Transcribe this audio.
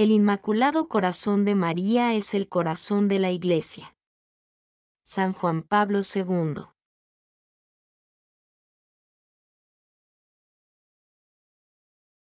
El Inmaculado Corazón de María es el corazón de la Iglesia. San Juan Pablo II